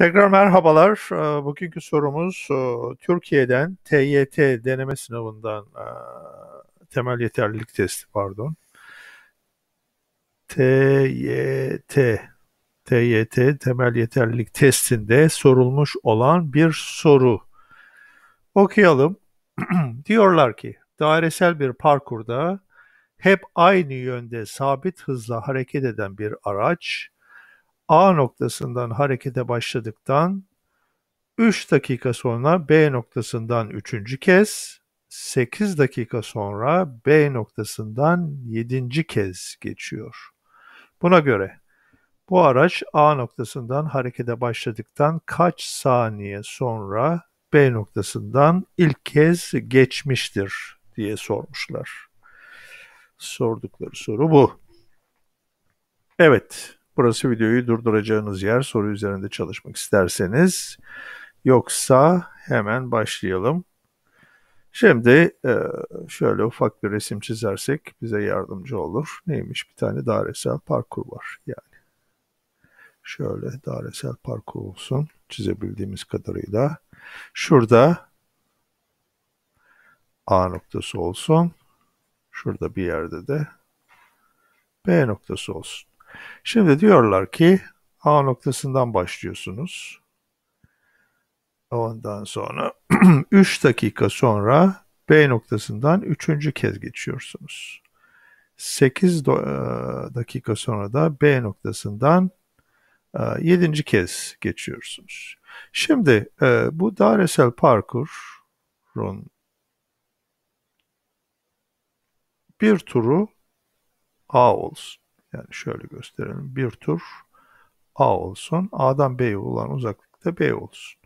Tekrar merhabalar. Ee, bugünkü sorumuz e, Türkiye'den TYT deneme sınavından e, temel yeterlilik testi pardon. TYT TYT temel yeterlilik testinde sorulmuş olan bir soru. Okuyalım. Diyorlar ki dairesel bir parkurda hep aynı yönde sabit hızla hareket eden bir araç A noktasından harekete başladıktan 3 dakika sonra B noktasından 3. kez, 8 dakika sonra B noktasından 7. kez geçiyor. Buna göre bu araç A noktasından harekete başladıktan kaç saniye sonra B noktasından ilk kez geçmiştir diye sormuşlar. Sordukları soru bu. Evet, Burası videoyu durduracağınız yer soru üzerinde çalışmak isterseniz. Yoksa hemen başlayalım. Şimdi e, şöyle ufak bir resim çizersek bize yardımcı olur. Neymiş? Bir tane dairesel parkur var yani. Şöyle dairesel parkur olsun çizebildiğimiz kadarıyla. Şurada A noktası olsun. Şurada bir yerde de B noktası olsun. Şimdi diyorlar ki A noktasından başlıyorsunuz. Ondan sonra 3 dakika sonra B noktasından 3. kez geçiyorsunuz. 8 e, dakika sonra da B noktasından 7. E, kez geçiyorsunuz. Şimdi e, bu Daresel Parkur'un bir turu A olsun. Yani şöyle gösterelim. Bir tur A olsun. A'dan B'ye olan uzaklıkta B olsun.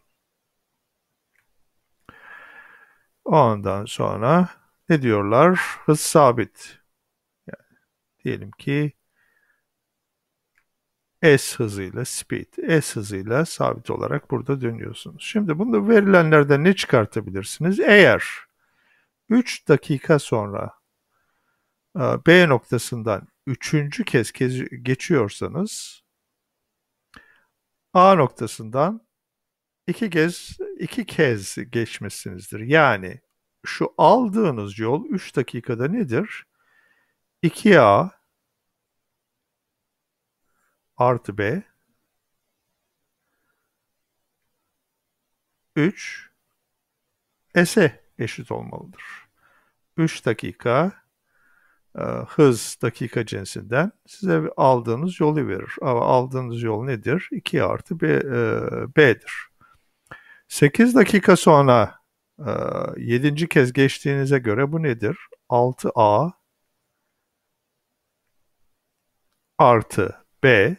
Ondan sonra ne diyorlar? Hız sabit. Yani diyelim ki S hızıyla speed, S hızıyla sabit olarak burada dönüyorsunuz. Şimdi bunu verilenlerden ne çıkartabilirsiniz? Eğer 3 dakika sonra ee, B noktasından üçüncü kez geçiyorsanız A noktasından iki kez iki kez geçmişsinizdir. Yani şu aldığınız yol 3 dakikada nedir? 2A artı B 3 S'e eşit olmalıdır. 3 dakika e, hız dakika cinsinden size aldığınız yolu verir. Ama aldığınız yol nedir? 2 artı B, e, B'dir. 8 dakika sonra 7. E, kez geçtiğinize göre bu nedir? 6A artı B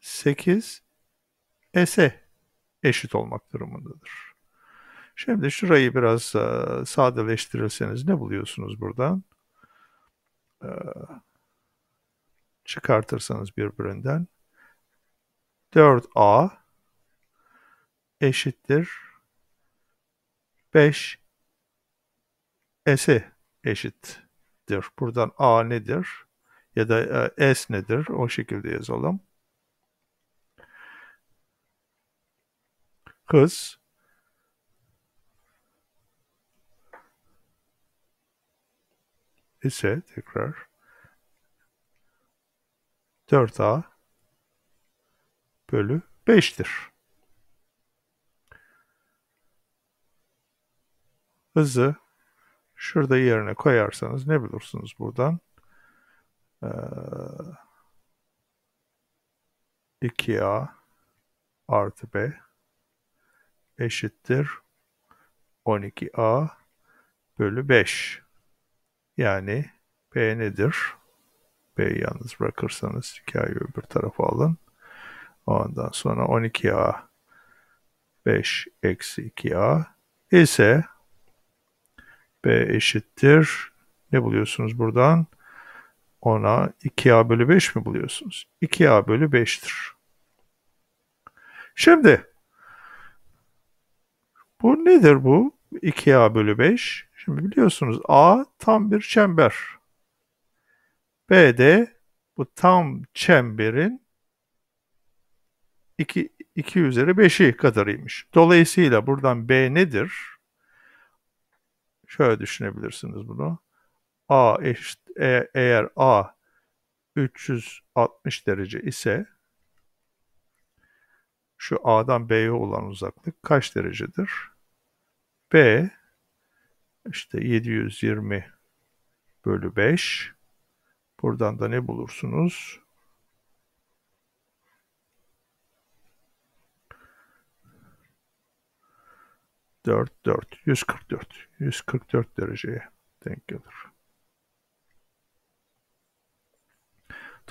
8 S'e eşit olmak durumundadır. Şimdi şurayı biraz e, sadeleştirirseniz ne buluyorsunuz buradan? E, çıkartırsanız birbirinden. 4a eşittir 5 s'e eşittir. Buradan a nedir? Ya da e, s nedir? O şekilde yazalım. Hız ise tekrar 4a bölü 5'tir. Hızı şurada yerine koyarsanız ne bulursunuz buradan? Ee, 2a artı b eşittir 12a bölü 5. Yani P nedir? P'yi yalnız bırakırsanız 2A'yı öbür tarafa alın. Ondan sonra 12A 5 eksi 2A ise B eşittir. Ne buluyorsunuz buradan? Ona 2A bölü 5 mi buluyorsunuz? 2A bölü 5'tir. Şimdi bu nedir bu? 2A bölü 5. Şimdi biliyorsunuz A tam bir çember. B de bu tam çemberin 2, 2 üzeri 5'i kadarıymış. Dolayısıyla buradan B nedir? Şöyle düşünebilirsiniz bunu. A eşit, e, eğer A 360 derece ise şu A'dan B'ye olan uzaklık kaç derecedir? B işte 720 bölü 5. Buradan da ne bulursunuz? 4, 4, 144. 144 dereceye denk gelir.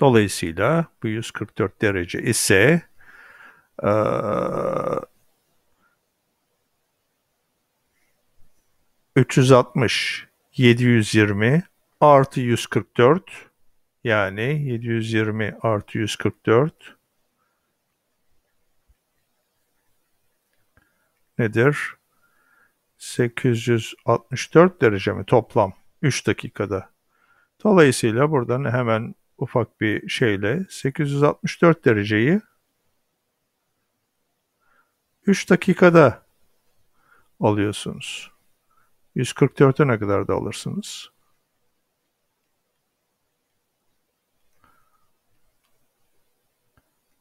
Dolayısıyla bu 144 derece ise 360 720 artı 144 yani 720 artı 144 nedir? 864 derece mi toplam 3 dakikada? Dolayısıyla buradan hemen ufak bir şeyle 864 dereceyi 3 dakikada alıyorsunuz. 144'e ne kadar da alırsınız?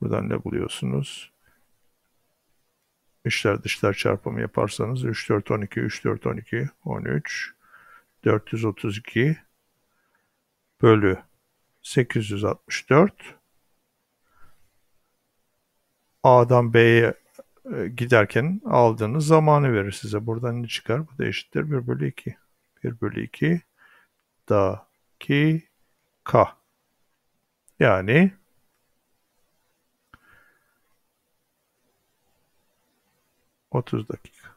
Buradan ne buluyorsunuz? İçler dışlar çarpımı yaparsanız 3, 4, 12, 3, 4, 12, 13, 432 bölü 864 A'dan B'ye e, giderken aldığınız zamanı verir size. Buradan ne çıkar? Bu da eşittir 1 bölü 2. 1 bölü 2 dakika Yani otuz dakika.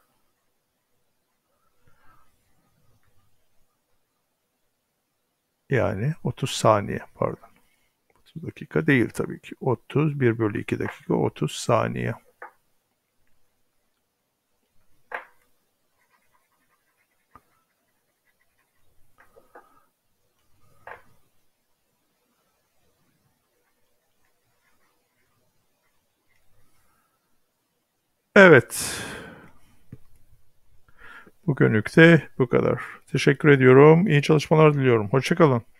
Yani otuz saniye pardon. otuz dakika değil tabii ki. otuz bir bölü iki dakika otuz saniye. Evet. Bugünlük de bu kadar. Teşekkür ediyorum. İyi çalışmalar diliyorum. Hoşçakalın.